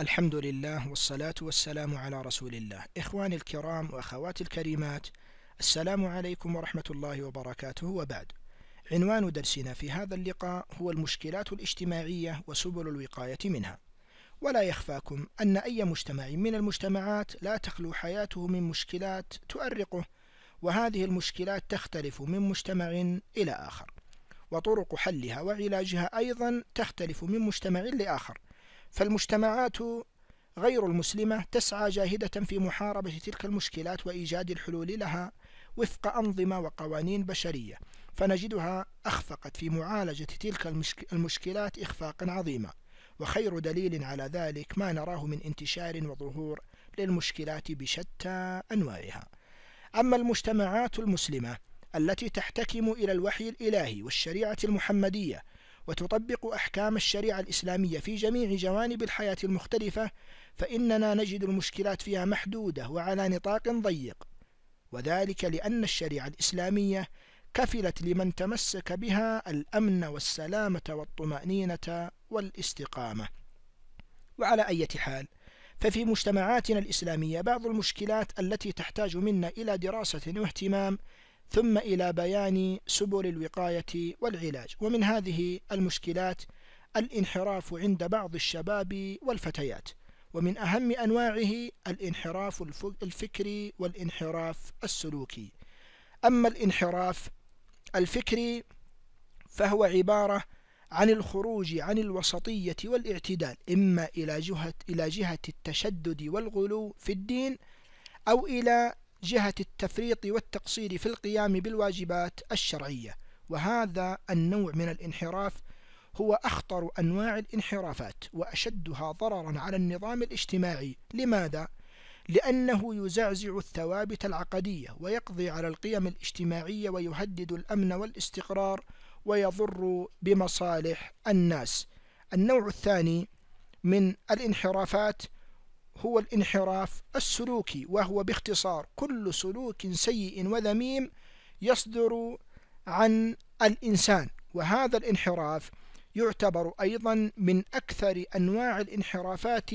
الحمد لله والصلاة والسلام على رسول الله إخواني الكرام وأخواتي الكريمات السلام عليكم ورحمة الله وبركاته وبعد عنوان درسنا في هذا اللقاء هو المشكلات الاجتماعية وسبل الوقاية منها ولا يخفاكم أن أي مجتمع من المجتمعات لا تخلو حياته من مشكلات تؤرقه وهذه المشكلات تختلف من مجتمع إلى آخر وطرق حلها وعلاجها أيضا تختلف من مجتمع لآخر فالمجتمعات غير المسلمة تسعى جاهدة في محاربة تلك المشكلات وإيجاد الحلول لها وفق أنظمة وقوانين بشرية فنجدها أخفقت في معالجة تلك المشكلات إخفاقا عظيما وخير دليل على ذلك ما نراه من انتشار وظهور للمشكلات بشتى أنواعها أما المجتمعات المسلمة التي تحتكم إلى الوحي الإلهي والشريعة المحمدية وتطبق أحكام الشريعة الإسلامية في جميع جوانب الحياة المختلفة فإننا نجد المشكلات فيها محدودة وعلى نطاق ضيق وذلك لأن الشريعة الإسلامية كفلت لمن تمسك بها الأمن والسلامة والطمأنينة والاستقامة وعلى أي حال ففي مجتمعاتنا الإسلامية بعض المشكلات التي تحتاج منا إلى دراسة واهتمام ثم إلى بيان سبل الوقاية والعلاج ومن هذه المشكلات الانحراف عند بعض الشباب والفتيات ومن أهم أنواعه الانحراف الفكري والانحراف السلوكي أما الانحراف الفكري فهو عبارة عن الخروج عن الوسطية والاعتدال إما إلى جهة, إلى جهة التشدد والغلو في الدين أو إلى جهة التفريط والتقصير في القيام بالواجبات الشرعية وهذا النوع من الانحراف هو أخطر أنواع الانحرافات وأشدها ضررا على النظام الاجتماعي لماذا؟ لأنه يزعزع الثوابت العقدية ويقضي على القيم الاجتماعية ويهدد الأمن والاستقرار ويضر بمصالح الناس النوع الثاني من الانحرافات هو الانحراف السلوكي وهو باختصار كل سلوك سيء وذميم يصدر عن الإنسان وهذا الانحراف يعتبر أيضا من أكثر أنواع الانحرافات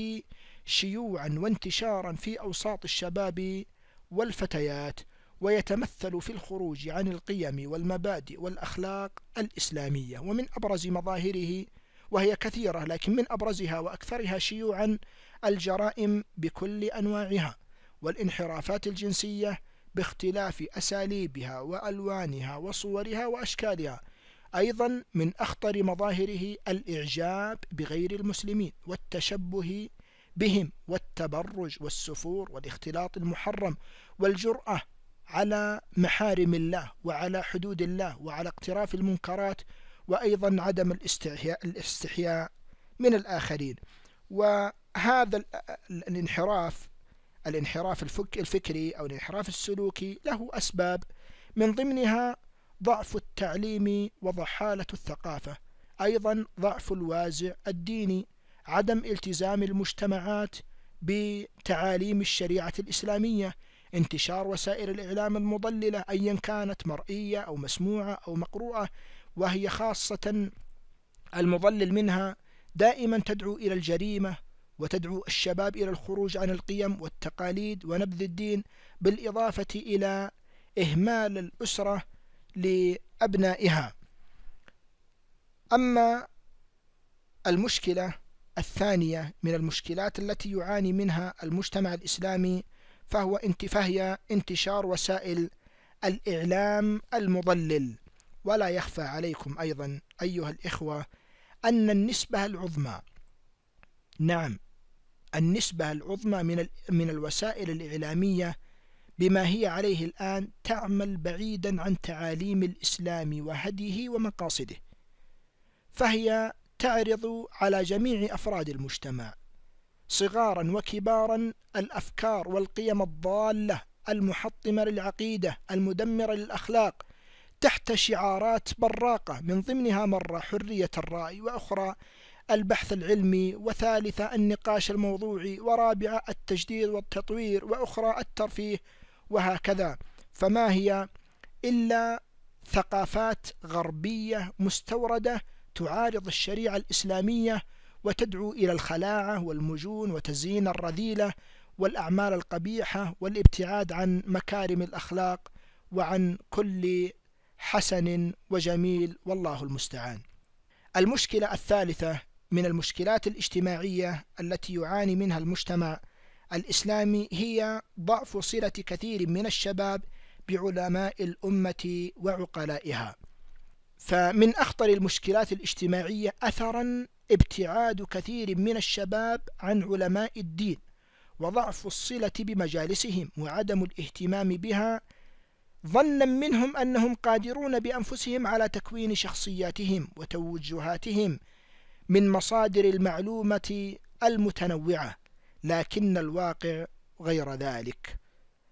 شيوعا وانتشارا في أوساط الشباب والفتيات ويتمثل في الخروج عن القيم والمبادئ والأخلاق الإسلامية ومن أبرز مظاهره وهي كثيرة لكن من أبرزها وأكثرها شيوعا الجرائم بكل أنواعها والانحرافات الجنسية باختلاف أساليبها وألوانها وصورها وأشكالها أيضا من أخطر مظاهره الإعجاب بغير المسلمين والتشبه بهم والتبرج والسفور والاختلاط المحرم والجرأة على محارم الله وعلى حدود الله وعلى اقتراف المنكرات وأيضا عدم الاستحياء, الاستحياء من الآخرين وهذا الانحراف الانحراف الفكري أو الانحراف السلوكي له أسباب من ضمنها ضعف التعليم وضحالة الثقافة أيضا ضعف الوازع الديني عدم التزام المجتمعات بتعاليم الشريعة الإسلامية انتشار وسائل الإعلام المضللة أيا كانت مرئية أو مسموعة أو مقروءة وهي خاصة المضلل منها دائما تدعو إلى الجريمة وتدعو الشباب إلى الخروج عن القيم والتقاليد ونبذ الدين بالإضافة إلى إهمال الأسرة لأبنائها أما المشكلة الثانية من المشكلات التي يعاني منها المجتمع الإسلامي فهو انتفاهية انتشار وسائل الإعلام المضلل ولا يخفى عليكم أيضا أيها الإخوة أن النسبة العظمى نعم النسبة العظمى من, من الوسائل الإعلامية بما هي عليه الآن تعمل بعيدا عن تعاليم الإسلام وهديه ومقاصده فهي تعرض على جميع أفراد المجتمع صغارا وكبارا الأفكار والقيم الضالة المحطمة للعقيدة المدمرة للأخلاق تحت شعارات براقة من ضمنها مرة حرية الرأي وأخرى البحث العلمي وثالثة النقاش الموضوعي ورابعة التجديد والتطوير وأخرى الترفيه وهكذا فما هي إلا ثقافات غربية مستوردة تعارض الشريعة الإسلامية وتدعو إلى الخلاعة والمجون وتزيين الرذيلة والأعمال القبيحة والابتعاد عن مكارم الأخلاق وعن كل حسن وجميل والله المستعان. المشكلة الثالثة من المشكلات الاجتماعية التي يعاني منها المجتمع الإسلامي هي ضعف صلة كثير من الشباب بعلماء الأمة وعقلائها. فمن أخطر المشكلات الاجتماعية أثرا ابتعاد كثير من الشباب عن علماء الدين وضعف الصلة بمجالسهم وعدم الاهتمام بها ظنا منهم أنهم قادرون بأنفسهم على تكوين شخصياتهم وتوجهاتهم من مصادر المعلومة المتنوعة لكن الواقع غير ذلك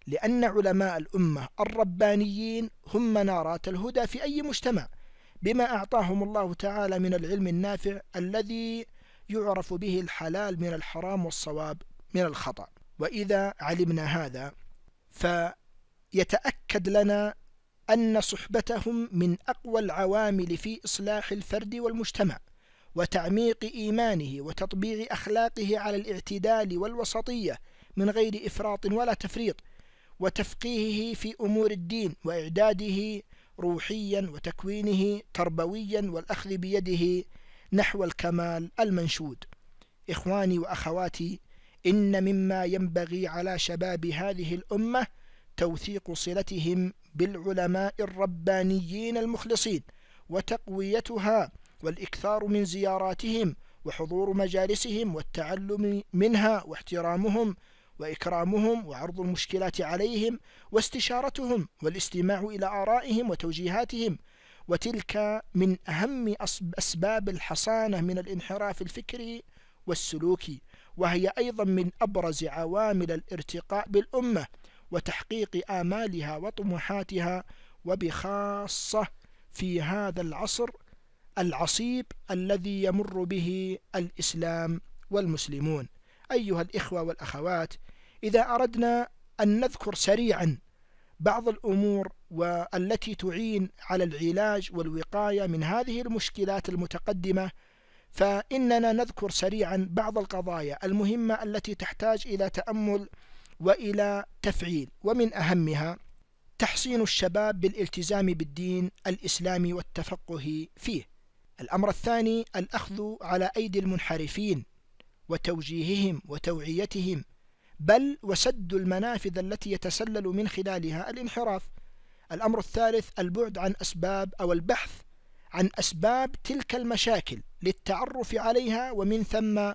لأن علماء الأمة الربانيين هم منارات الهدى في أي مجتمع بما أعطاهم الله تعالى من العلم النافع الذي يعرف به الحلال من الحرام والصواب من الخطأ وإذا علمنا هذا ف يتأكد لنا أن صحبتهم من أقوى العوامل في إصلاح الفرد والمجتمع وتعميق إيمانه وتطبيع أخلاقه على الاعتدال والوسطية من غير إفراط ولا تفريط وتفقيهه في أمور الدين وإعداده روحيا وتكوينه تربويا والأخذ بيده نحو الكمال المنشود إخواني وأخواتي إن مما ينبغي على شباب هذه الأمة توثيق صلتهم بالعلماء الربانيين المخلصين وتقويتها والإكثار من زياراتهم وحضور مجالسهم والتعلم منها واحترامهم وإكرامهم وعرض المشكلات عليهم واستشارتهم والاستماع إلى آرائهم وتوجيهاتهم وتلك من أهم أسباب الحصانة من الانحراف الفكري والسلوكي وهي أيضا من أبرز عوامل الارتقاء بالأمة وتحقيق آمالها وطموحاتها وبخاصة في هذا العصر العصيب الذي يمر به الإسلام والمسلمون أيها الإخوة والأخوات إذا أردنا أن نذكر سريعا بعض الأمور والتي تعين على العلاج والوقاية من هذه المشكلات المتقدمة فإننا نذكر سريعا بعض القضايا المهمة التي تحتاج إلى تأمل وإلى تفعيل ومن أهمها تحصين الشباب بالالتزام بالدين الإسلامي والتفقه فيه الأمر الثاني الأخذ على أيدي المنحرفين وتوجيههم وتوعيتهم بل وسد المنافذ التي يتسلل من خلالها الانحراف الأمر الثالث البعد عن أسباب أو البحث عن أسباب تلك المشاكل للتعرف عليها ومن ثم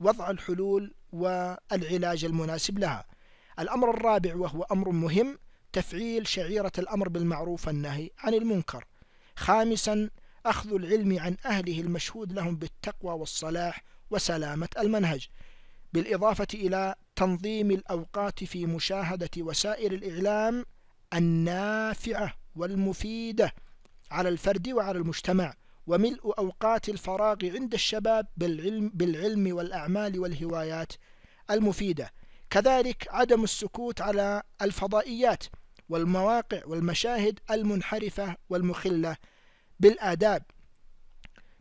وضع الحلول والعلاج المناسب لها الأمر الرابع وهو أمر مهم تفعيل شعيرة الأمر بالمعروف والنهي عن المنكر خامسا أخذ العلم عن أهله المشهود لهم بالتقوى والصلاح وسلامة المنهج بالإضافة إلى تنظيم الأوقات في مشاهدة وسائل الإعلام النافعة والمفيدة على الفرد وعلى المجتمع وملء أوقات الفراغ عند الشباب بالعلم, بالعلم والأعمال والهوايات المفيدة كذلك عدم السكوت على الفضائيات والمواقع والمشاهد المنحرفة والمخلة بالآداب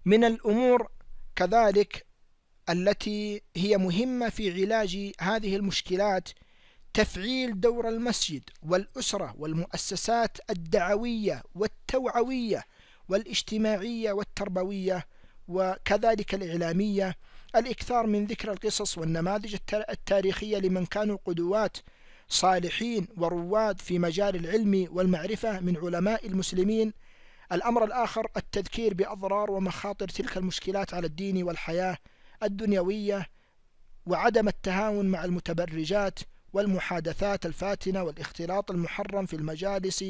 من الأمور كذلك التي هي مهمة في علاج هذه المشكلات تفعيل دور المسجد والأسرة والمؤسسات الدعوية والتوعوية والاجتماعية والتربوية وكذلك الإعلامية الإكثار من ذكر القصص والنماذج التاريخية لمن كانوا قدوات صالحين ورواد في مجال العلم والمعرفة من علماء المسلمين الأمر الآخر التذكير بأضرار ومخاطر تلك المشكلات على الدين والحياة الدنيوية وعدم التهاون مع المتبرجات والمحادثات الفاتنة والاختلاط المحرم في المجالس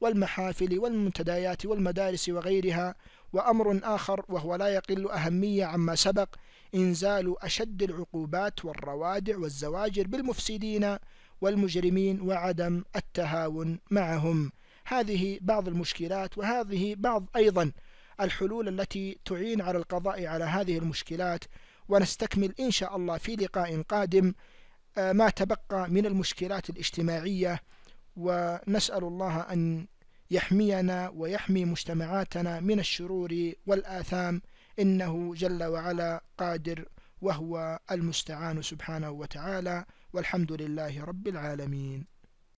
والمحافل والمنتديات والمدارس وغيرها وأمر آخر وهو لا يقل أهمية عما سبق إنزال أشد العقوبات والروادع والزواجر بالمفسدين والمجرمين وعدم التهاون معهم هذه بعض المشكلات وهذه بعض أيضا الحلول التي تعين على القضاء على هذه المشكلات ونستكمل إن شاء الله في لقاء قادم آه، ما تبقى من المشكلات الاجتماعية ونسأل الله أن يحمينا ويحمي مجتمعاتنا من الشرور والآثام إنه جل وعلا قادر وهو المستعان سبحانه وتعالى والحمد لله رب العالمين